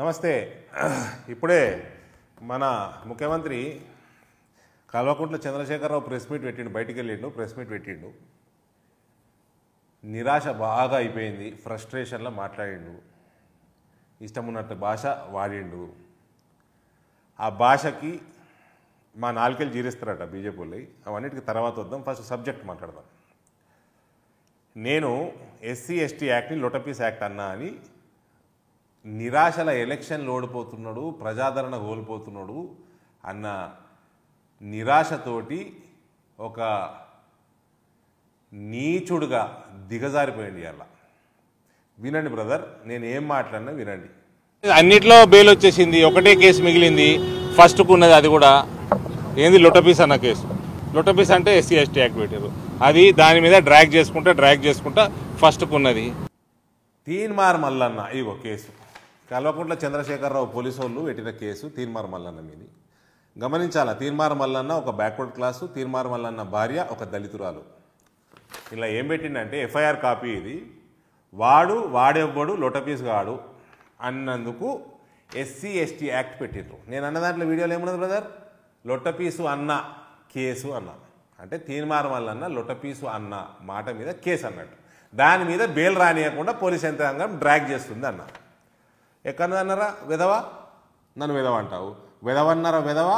నమస్తే ఇప్పుడే మన ముఖ్యమంత్రి కల్వకుంట్ల చంద్రశేఖరరావు ప్రెస్ మీట్ పెట్టిండు బయటికి వెళ్ళిండు ప్రెస్ మీట్ పెట్టిండు నిరాశ బాగా అయిపోయింది ఫ్రస్ట్రేషన్లో మాట్లాడిండు ఇష్టం ఉన్నట్టు భాష వాడిండు ఆ భాషకి మా నాలుకెళ్ళి జీరిస్తారట బీజేపీలో అవన్నిటికి తర్వాత వద్దాం ఫస్ట్ సబ్జెక్ట్ మాట్లాడదాం నేను ఎస్సీ ఎస్టీ యాక్ట్ని లొటపీస్ యాక్ట్ అన్నా అని నిరాశల ఎలక్షన్లు ఓడిపోతున్నాడు ప్రజాదరణ కోల్పోతున్నాడు అన్న నిరాశతోటి ఒక నీచుడుగా దిగజారిపోయింది అలా వినండి బ్రదర్ నేను ఏం మాట్లాడినా వినండి అన్నిట్లో బెయిల్ వచ్చేసింది ఒకటే కేసు మిగిలింది ఫస్ట్కు ఉన్నది అది కూడా ఏంది లొటపీస్ అన్న కేసు లొటపీస్ అంటే ఎస్సీ ఎస్టీ యాక్టివేటర్ అది దాని మీద డ్రాగ్ చేసుకుంటా డ్రాగ్ చేసుకుంటా ఫస్ట్కు ఉన్నది తీన్మార్ మల్లన్న ఇవో కేసు కల్వకుంట్ల చంద్రశేఖరరావు పోలీసు వాళ్ళు పెట్టిన కేసు తీన్మార్ మల్లన్న మీది గమనించాలా తీన్మార్ మల్లన్న ఒక బ్యాక్వర్డ్ క్లాసు తీన్మార్ మల్లన్న భార్య ఒక దళితురాలు ఇలా ఏం పెట్టిందంటే ఎఫ్ఐఆర్ కాపీ ఇది వాడు వాడెవ్వడు లోటపీస్ గాడు అన్నందుకు ఎస్సీ ఎస్టీ యాక్ట్ పెట్టిండ్రు నేను అన్న దాంట్లో వీడియోలు ఏమున్నది బ్రదర్ లొట్టపీసు అన్న కేసు అన్న అంటే తీర్మానం వల్లన్న లొట్టపీసు అన్న మాట మీద కేసు అన్నట్టు దాని మీద బెయిల్ రానియకుండా పోలీస్ యంత్రాంగం డ్రాగ్ చేస్తుంది అన్నారు ఎక్కడన్నారా వెధవ నన్ను వెధవ అంటావు వెధవన్నర వెధవ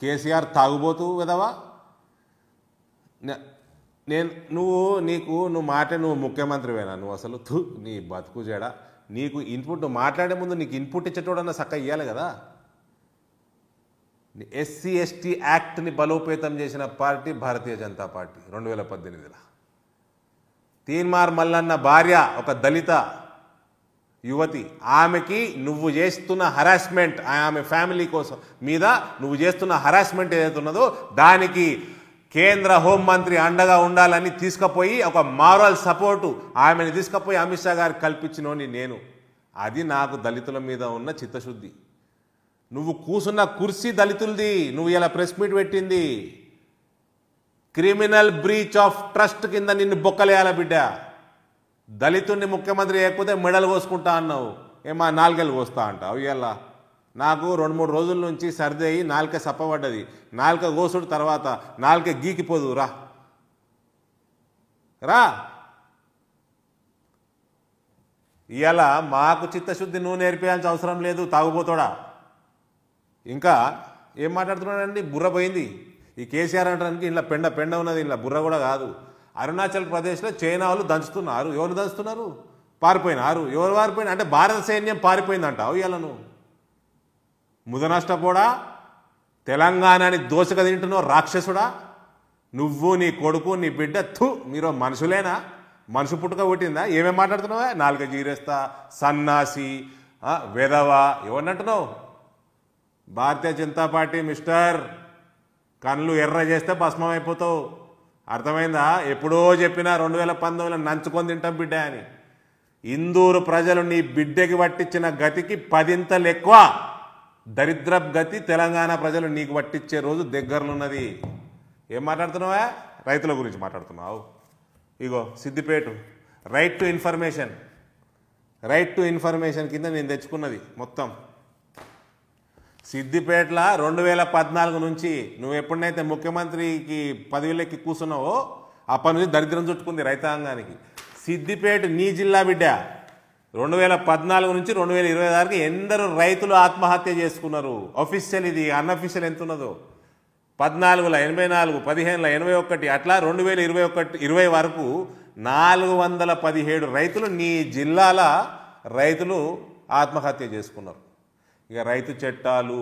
కేసీఆర్ తాగుబోతూ వెధవ నేను నువ్వు నీకు నువ్వు మాట నువ్వు ముఖ్యమంత్రివేనా నువ్వు అసలు తు నీ బతుకు జడ నీకు ఇన్పుట్ నువ్వు మాట్లాడే ముందు నీకు ఇన్పుట్ ఇచ్చేటోడన్నా సక్క ఇయ్యాలి కదా ఎస్సీ ఎస్టీ యాక్ట్ని బలోపేతం చేసిన పార్టీ భారతీయ జనతా పార్టీ రెండు వేల పద్దెనిమిదిలో తీన్మార్ మల్లన్న భార్య ఒక దళిత యువతి ఆమెకి నువ్వు చేస్తున్న హరాస్మెంట్ ఆమె ఫ్యామిలీ కోసం మీద నువ్వు చేస్తున్న హరాస్మెంట్ ఏదైతే ఉన్నదో దానికి కేంద్ర హోంమంత్రి అండగా ఉండాలని తీసుకుపోయి ఒక మారల్ సపోర్టు ఆమెను తీసుకుపోయి అమిత్ షా గారు కల్పించినోని నేను అది నాకు దళితుల మీద ఉన్న చిత్తశుద్ధి నువ్వు కూసున్న కుర్సీ దళితులది నువ్వు ఇలా ప్రెస్ మీట్ పెట్టింది క్రిమినల్ బ్రీచ్ ఆఫ్ ట్రస్ట్ కింద నిన్ను బొక్కలేయాల బిడ్డ దళితుడిని ముఖ్యమంత్రి చేయకపోతే మెడలు కోసుకుంటా అన్నావు ఏమా నాలుగేళ్ళు కోస్తా అంటావు ఇవాళ నాకు రెండు మూడు రోజుల నుంచి సర్ది అయ్యి నాలుక సప్పబడ్డది నాలుక కోసుడు తర్వాత నాలుక గీకిపోదు రా రా ఇలా మాకు చిత్తశుద్ధి నువ్వు నేర్పించాల్సిన అవసరం లేదు తాగుపోతాడా ఇంకా ఏం మాట్లాడుతున్నాడండి బుర్ర పోయింది ఈ కేసీఆర్ అంటానికి ఇంట్లో పెండ పెండ ఉన్నది ఇంట్లో బుర్ర కూడా కాదు అరుణాచల్ ప్రదేశ్లో చైనాలు దంచుతున్నారు ఎవరు దంచుతున్నారు పారిపోయినారు ఎవరు పారిపోయిన అంటే భారత సైన్యం పారిపోయిందంట ముదనష్ట ముదనష్టపోడా తెలంగాణని దోశక తింటున్నావు రాక్షసుడా నువ్వు నీ కొడుకు నీ బిడ్డ థు మీరు మనుషులేనా మనుషు పుట్టుక పుట్టిందా ఏమేమి మాట్లాడుతున్నావా నాలుగ జీరేస్తా సన్నాసి వెధవ ఎవరినట్టున్నావు భారతీయ జనతా పార్టీ మిస్టర్ కళ్ళు ఎర్ర చేస్తే భస్మం అయిపోతావు అర్థమైందా ఎప్పుడో చెప్పినా రెండు వేల పంతొమ్మిదిలో నంచుకొని తింటాం బిడ్డ అని ఇందూరు ప్రజలు నీ బిడ్డకి పట్టించిన గతికి పదింతలు ఎక్కువ దరిద్ర గతి తెలంగాణ ప్రజలు నీకు పట్టించే రోజు దగ్గరలున్నది ఏం మాట్లాడుతున్నావా రైతుల గురించి మాట్లాడుతున్నావు ఇగో Siddipet right to information right to information కింద నేను తెచ్చుకున్నది మొత్తం సిద్దిపేటల రెండు వేల పద్నాలుగు నుంచి నువ్వు ఎప్పుడైతే ముఖ్యమంత్రికి పదవిలోకి కూర్చున్నావో అప్పటి నుంచి దరిద్రం చుట్టుకుంది రైతాంగానికి సిద్దిపేట నీ జిల్లా బిడ్డ రెండు వేల పద్నాలుగు నుంచి రెండు వేల ఇరవై ఆరుకి ఎందరు రైతులు ఆత్మహత్య చేసుకున్నారు అఫీషియల్ ఇది అన్అఫీషియల్ ఎంత ఉన్నదో పద్నాలుగుల ఎనభై నాలుగు పదిహేనుల ఎనభై ఒకటి అట్లా రెండు వేల ఇరవై ఒకటి ఇరవై వరకు నాలుగు వందల పదిహేడు రైతులు నీ జిల్లాల రైతులు ఆత్మహత్య చేసుకున్నారు ఇక రైతు చట్టాలు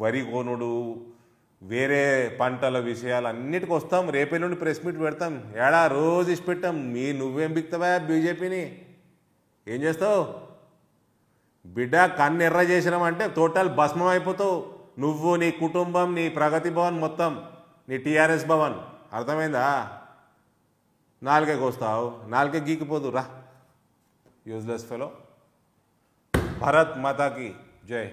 వరి కొనుడు వేరే పంటల విషయాలు అన్నిటికి వస్తాం రేపే నుండి ప్రెస్ మీట్ పెడతాం ఏడా రోజు ఇచ్చి పెట్టాం మీ నువ్వేం బిక్తావా బీజేపీని ఏం చేస్తావు బిడ్డ కన్ను ఎర్ర చేసినామంటే టోటల్ భస్మం అయిపోతావు నువ్వు నీ కుటుంబం నీ ప్రగతి భవన్ మొత్తం నీ టీఆర్ఎస్ భవన్ అర్థమైందా నాలుగేకి వస్తావు నాలుగే గీకిపోదు రా యూజ్లెస్ ఫెలో భరత్ మాతాకి జై